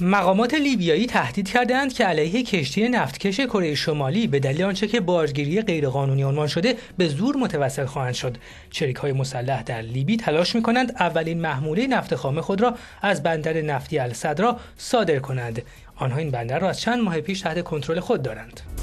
مقامات لیبیایی تهدید کردند که علیه کشتی نفتکش کره شمالی به دلیل آنچه که بارگیری غیرقانونی عنوان شده به زور متوسل خواهند شد چریک های مسلح در لیبی تلاش می کنند اولین محموله نفت خام خود را از بندر نفتی الصدرا صادر کنند آنها این بندر را از چند ماه پیش تحت کنترل خود دارند